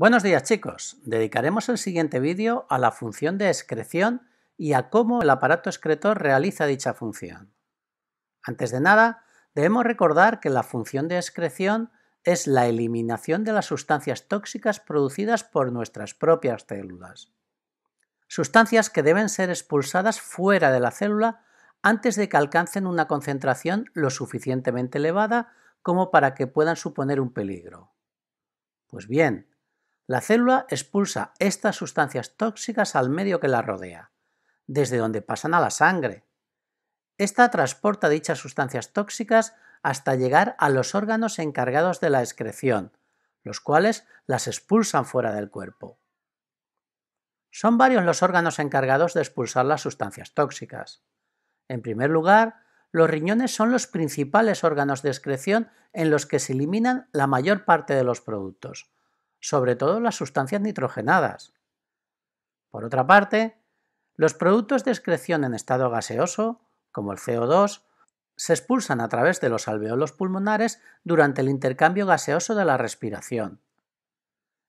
Buenos días chicos, dedicaremos el siguiente vídeo a la función de excreción y a cómo el aparato excretor realiza dicha función. Antes de nada, debemos recordar que la función de excreción es la eliminación de las sustancias tóxicas producidas por nuestras propias células. Sustancias que deben ser expulsadas fuera de la célula antes de que alcancen una concentración lo suficientemente elevada como para que puedan suponer un peligro. Pues bien, la célula expulsa estas sustancias tóxicas al medio que la rodea, desde donde pasan a la sangre. Esta transporta dichas sustancias tóxicas hasta llegar a los órganos encargados de la excreción, los cuales las expulsan fuera del cuerpo. Son varios los órganos encargados de expulsar las sustancias tóxicas. En primer lugar, los riñones son los principales órganos de excreción en los que se eliminan la mayor parte de los productos, sobre todo las sustancias nitrogenadas. Por otra parte, los productos de excreción en estado gaseoso, como el CO2, se expulsan a través de los alveolos pulmonares durante el intercambio gaseoso de la respiración.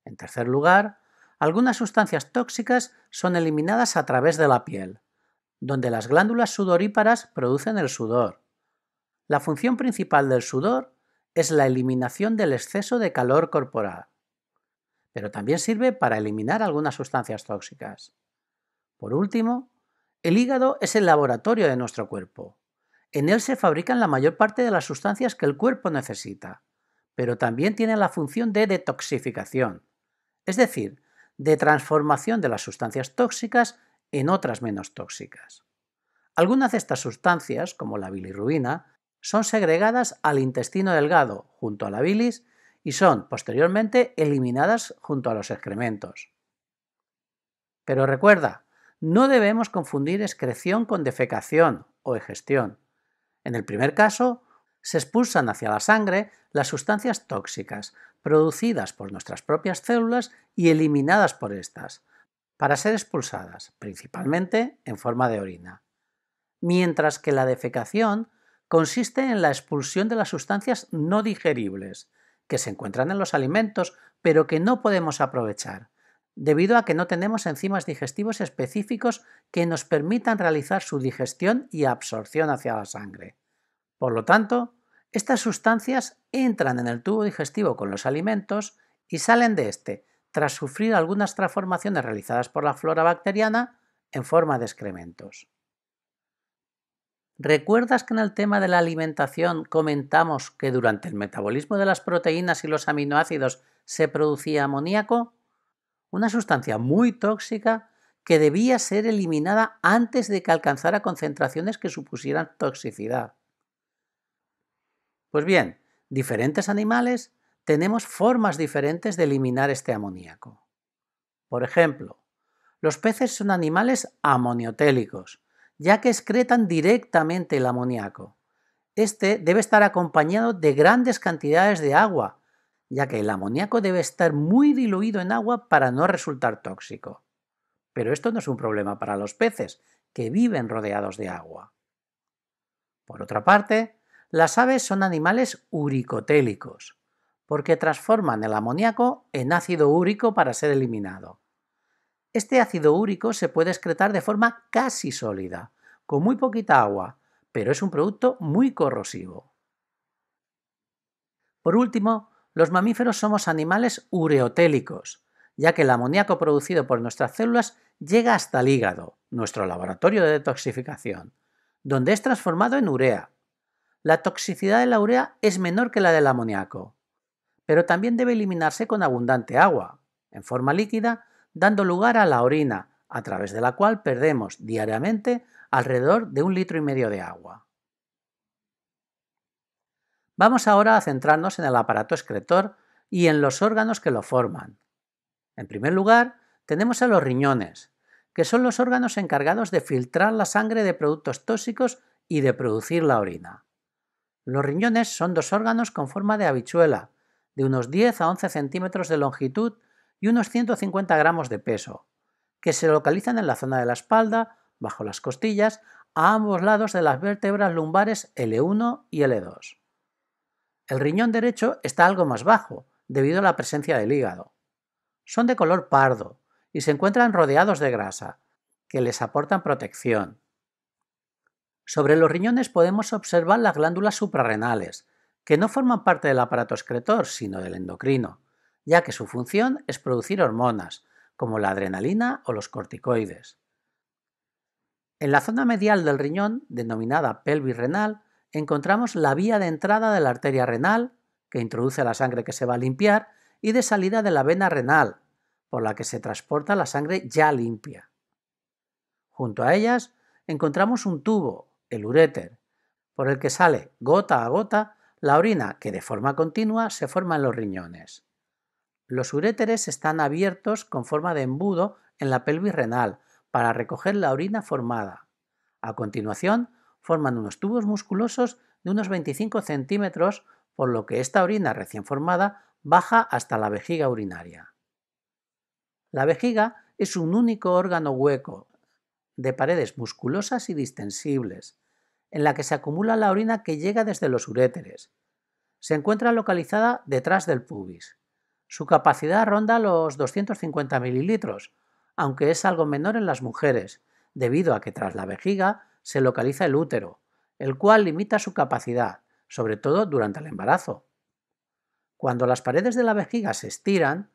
En tercer lugar, algunas sustancias tóxicas son eliminadas a través de la piel, donde las glándulas sudoríparas producen el sudor. La función principal del sudor es la eliminación del exceso de calor corporal pero también sirve para eliminar algunas sustancias tóxicas. Por último, el hígado es el laboratorio de nuestro cuerpo. En él se fabrican la mayor parte de las sustancias que el cuerpo necesita, pero también tiene la función de detoxificación, es decir, de transformación de las sustancias tóxicas en otras menos tóxicas. Algunas de estas sustancias, como la bilirrubina, son segregadas al intestino delgado junto a la bilis y son posteriormente eliminadas junto a los excrementos. Pero recuerda, no debemos confundir excreción con defecación o egestión. En el primer caso, se expulsan hacia la sangre las sustancias tóxicas producidas por nuestras propias células y eliminadas por estas, para ser expulsadas, principalmente en forma de orina. Mientras que la defecación consiste en la expulsión de las sustancias no digeribles, que se encuentran en los alimentos, pero que no podemos aprovechar, debido a que no tenemos enzimas digestivos específicos que nos permitan realizar su digestión y absorción hacia la sangre. Por lo tanto, estas sustancias entran en el tubo digestivo con los alimentos y salen de este tras sufrir algunas transformaciones realizadas por la flora bacteriana en forma de excrementos. ¿Recuerdas que en el tema de la alimentación comentamos que durante el metabolismo de las proteínas y los aminoácidos se producía amoníaco? Una sustancia muy tóxica que debía ser eliminada antes de que alcanzara concentraciones que supusieran toxicidad. Pues bien, diferentes animales tenemos formas diferentes de eliminar este amoníaco. Por ejemplo, los peces son animales amoniotélicos, ya que excretan directamente el amoníaco. Este debe estar acompañado de grandes cantidades de agua, ya que el amoníaco debe estar muy diluido en agua para no resultar tóxico. Pero esto no es un problema para los peces, que viven rodeados de agua. Por otra parte, las aves son animales uricotélicos, porque transforman el amoníaco en ácido úrico para ser eliminado. Este ácido úrico se puede excretar de forma casi sólida, con muy poquita agua, pero es un producto muy corrosivo. Por último, los mamíferos somos animales ureotélicos, ya que el amoníaco producido por nuestras células llega hasta el hígado, nuestro laboratorio de detoxificación, donde es transformado en urea. La toxicidad de la urea es menor que la del amoníaco, pero también debe eliminarse con abundante agua, en forma líquida dando lugar a la orina, a través de la cual perdemos diariamente alrededor de un litro y medio de agua. Vamos ahora a centrarnos en el aparato excretor y en los órganos que lo forman. En primer lugar, tenemos a los riñones, que son los órganos encargados de filtrar la sangre de productos tóxicos y de producir la orina. Los riñones son dos órganos con forma de habichuela, de unos 10 a 11 centímetros de longitud y unos 150 gramos de peso, que se localizan en la zona de la espalda, bajo las costillas, a ambos lados de las vértebras lumbares L1 y L2. El riñón derecho está algo más bajo, debido a la presencia del hígado. Son de color pardo y se encuentran rodeados de grasa, que les aportan protección. Sobre los riñones podemos observar las glándulas suprarrenales, que no forman parte del aparato excretor, sino del endocrino, ya que su función es producir hormonas, como la adrenalina o los corticoides. En la zona medial del riñón, denominada pelvis renal, encontramos la vía de entrada de la arteria renal, que introduce la sangre que se va a limpiar, y de salida de la vena renal, por la que se transporta la sangre ya limpia. Junto a ellas encontramos un tubo, el uréter, por el que sale gota a gota la orina que de forma continua se forma en los riñones. Los uréteres están abiertos con forma de embudo en la pelvis renal para recoger la orina formada. A continuación, forman unos tubos musculosos de unos 25 centímetros, por lo que esta orina recién formada baja hasta la vejiga urinaria. La vejiga es un único órgano hueco, de paredes musculosas y distensibles, en la que se acumula la orina que llega desde los uréteres. Se encuentra localizada detrás del pubis. Su capacidad ronda los 250 mililitros, aunque es algo menor en las mujeres, debido a que tras la vejiga se localiza el útero, el cual limita su capacidad, sobre todo durante el embarazo. Cuando las paredes de la vejiga se estiran,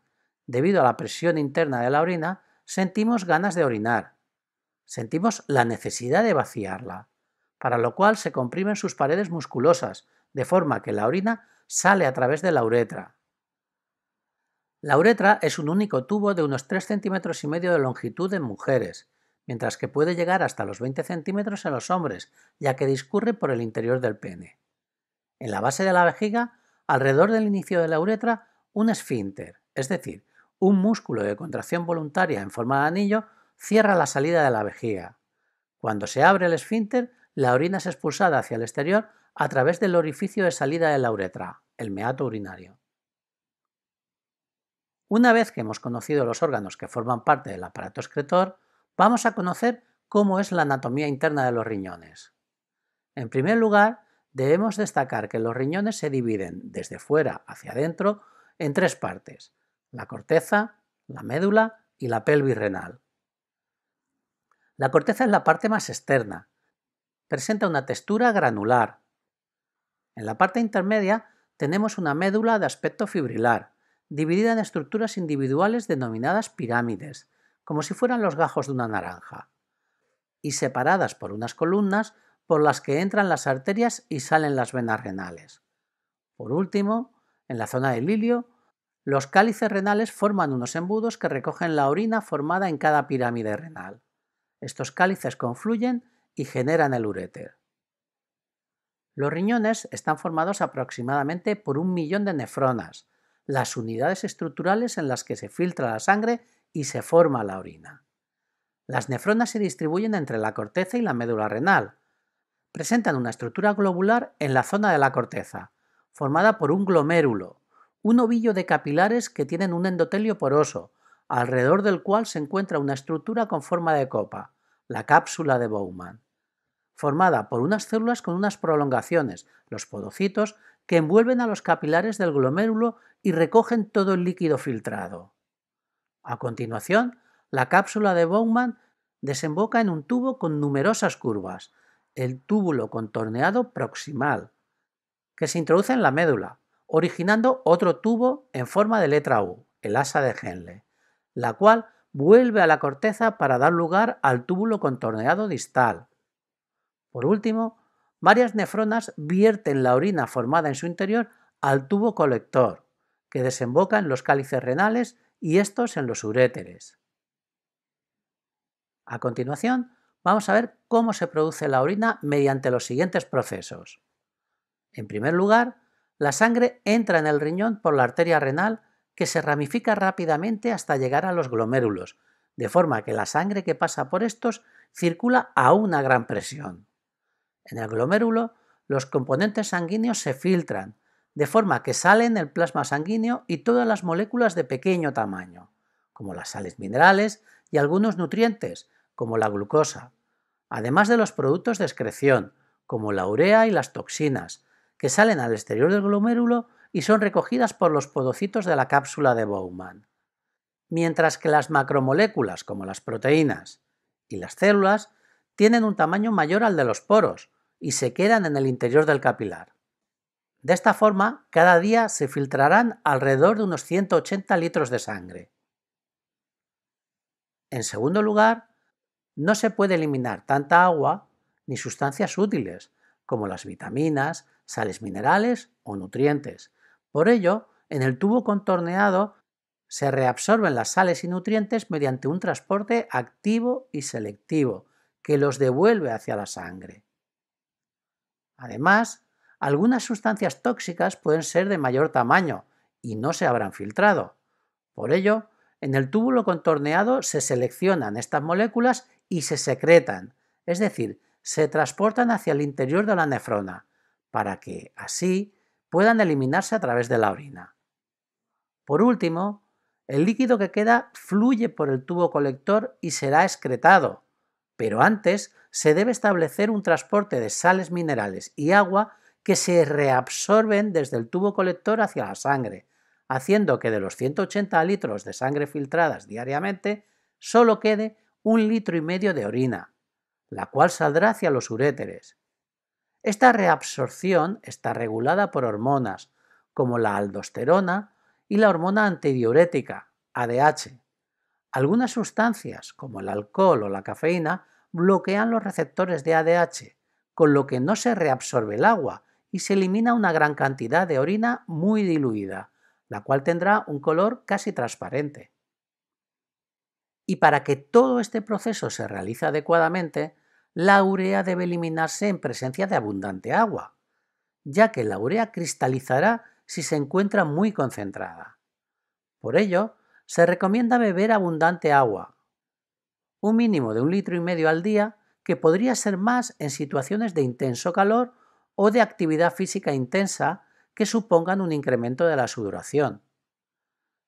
debido a la presión interna de la orina, sentimos ganas de orinar. Sentimos la necesidad de vaciarla, para lo cual se comprimen sus paredes musculosas, de forma que la orina sale a través de la uretra. La uretra es un único tubo de unos 3 centímetros y medio de longitud en mujeres, mientras que puede llegar hasta los 20 centímetros en los hombres, ya que discurre por el interior del pene. En la base de la vejiga, alrededor del inicio de la uretra, un esfínter, es decir, un músculo de contracción voluntaria en forma de anillo, cierra la salida de la vejiga. Cuando se abre el esfínter, la orina es expulsada hacia el exterior a través del orificio de salida de la uretra, el meato urinario. Una vez que hemos conocido los órganos que forman parte del aparato excretor, vamos a conocer cómo es la anatomía interna de los riñones. En primer lugar, debemos destacar que los riñones se dividen desde fuera hacia adentro en tres partes, la corteza, la médula y la pelvis renal. La corteza es la parte más externa. Presenta una textura granular. En la parte intermedia tenemos una médula de aspecto fibrilar, dividida en estructuras individuales denominadas pirámides, como si fueran los gajos de una naranja, y separadas por unas columnas por las que entran las arterias y salen las venas renales. Por último, en la zona del lilio, los cálices renales forman unos embudos que recogen la orina formada en cada pirámide renal. Estos cálices confluyen y generan el uréter. Los riñones están formados aproximadamente por un millón de nefronas, las unidades estructurales en las que se filtra la sangre y se forma la orina. Las nefronas se distribuyen entre la corteza y la médula renal. Presentan una estructura globular en la zona de la corteza, formada por un glomérulo, un ovillo de capilares que tienen un endotelio poroso, alrededor del cual se encuentra una estructura con forma de copa, la cápsula de Bowman, formada por unas células con unas prolongaciones, los podocitos, que envuelven a los capilares del glomérulo y recogen todo el líquido filtrado. A continuación, la cápsula de Bowman desemboca en un tubo con numerosas curvas, el túbulo contorneado proximal, que se introduce en la médula, originando otro tubo en forma de letra U, el asa de Henle, la cual vuelve a la corteza para dar lugar al túbulo contorneado distal. Por último, Varias nefronas vierten la orina formada en su interior al tubo colector, que desemboca en los cálices renales y estos en los uréteres. A continuación, vamos a ver cómo se produce la orina mediante los siguientes procesos. En primer lugar, la sangre entra en el riñón por la arteria renal que se ramifica rápidamente hasta llegar a los glomérulos, de forma que la sangre que pasa por estos circula a una gran presión. En el glomérulo, los componentes sanguíneos se filtran, de forma que salen el plasma sanguíneo y todas las moléculas de pequeño tamaño, como las sales minerales y algunos nutrientes, como la glucosa, además de los productos de excreción, como la urea y las toxinas, que salen al exterior del glomérulo y son recogidas por los podocitos de la cápsula de Bowman. Mientras que las macromoléculas, como las proteínas y las células, tienen un tamaño mayor al de los poros, y se quedan en el interior del capilar. De esta forma, cada día se filtrarán alrededor de unos 180 litros de sangre. En segundo lugar, no se puede eliminar tanta agua ni sustancias útiles, como las vitaminas, sales minerales o nutrientes. Por ello, en el tubo contorneado se reabsorben las sales y nutrientes mediante un transporte activo y selectivo, que los devuelve hacia la sangre. Además, algunas sustancias tóxicas pueden ser de mayor tamaño y no se habrán filtrado. Por ello, en el túbulo contorneado se seleccionan estas moléculas y se secretan, es decir, se transportan hacia el interior de la nefrona, para que, así, puedan eliminarse a través de la orina. Por último, el líquido que queda fluye por el tubo colector y será excretado, pero antes se debe establecer un transporte de sales minerales y agua que se reabsorben desde el tubo colector hacia la sangre, haciendo que de los 180 litros de sangre filtradas diariamente, solo quede un litro y medio de orina, la cual saldrá hacia los uréteres. Esta reabsorción está regulada por hormonas, como la aldosterona y la hormona antidiurética, ADH. Algunas sustancias, como el alcohol o la cafeína, bloquean los receptores de ADH, con lo que no se reabsorbe el agua y se elimina una gran cantidad de orina muy diluida, la cual tendrá un color casi transparente. Y para que todo este proceso se realice adecuadamente, la urea debe eliminarse en presencia de abundante agua, ya que la urea cristalizará si se encuentra muy concentrada. Por ello, se recomienda beber abundante agua, un mínimo de un litro y medio al día, que podría ser más en situaciones de intenso calor o de actividad física intensa que supongan un incremento de la sudoración.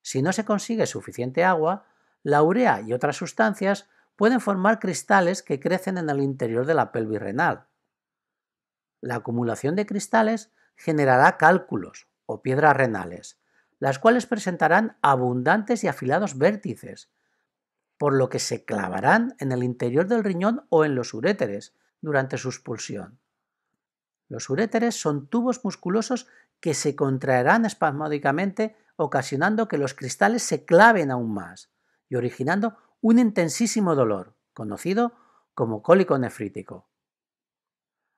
Si no se consigue suficiente agua, la urea y otras sustancias pueden formar cristales que crecen en el interior de la pelvis renal. La acumulación de cristales generará cálculos o piedras renales, las cuales presentarán abundantes y afilados vértices, por lo que se clavarán en el interior del riñón o en los uréteres durante su expulsión. Los uréteres son tubos musculosos que se contraerán espasmódicamente, ocasionando que los cristales se claven aún más y originando un intensísimo dolor, conocido como cólico nefrítico.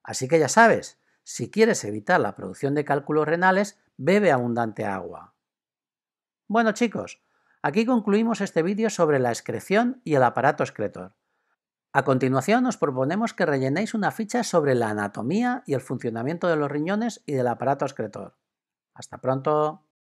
Así que ya sabes, si quieres evitar la producción de cálculos renales, bebe abundante agua. Bueno chicos, Aquí concluimos este vídeo sobre la excreción y el aparato excretor. A continuación os proponemos que rellenéis una ficha sobre la anatomía y el funcionamiento de los riñones y del aparato excretor. Hasta pronto.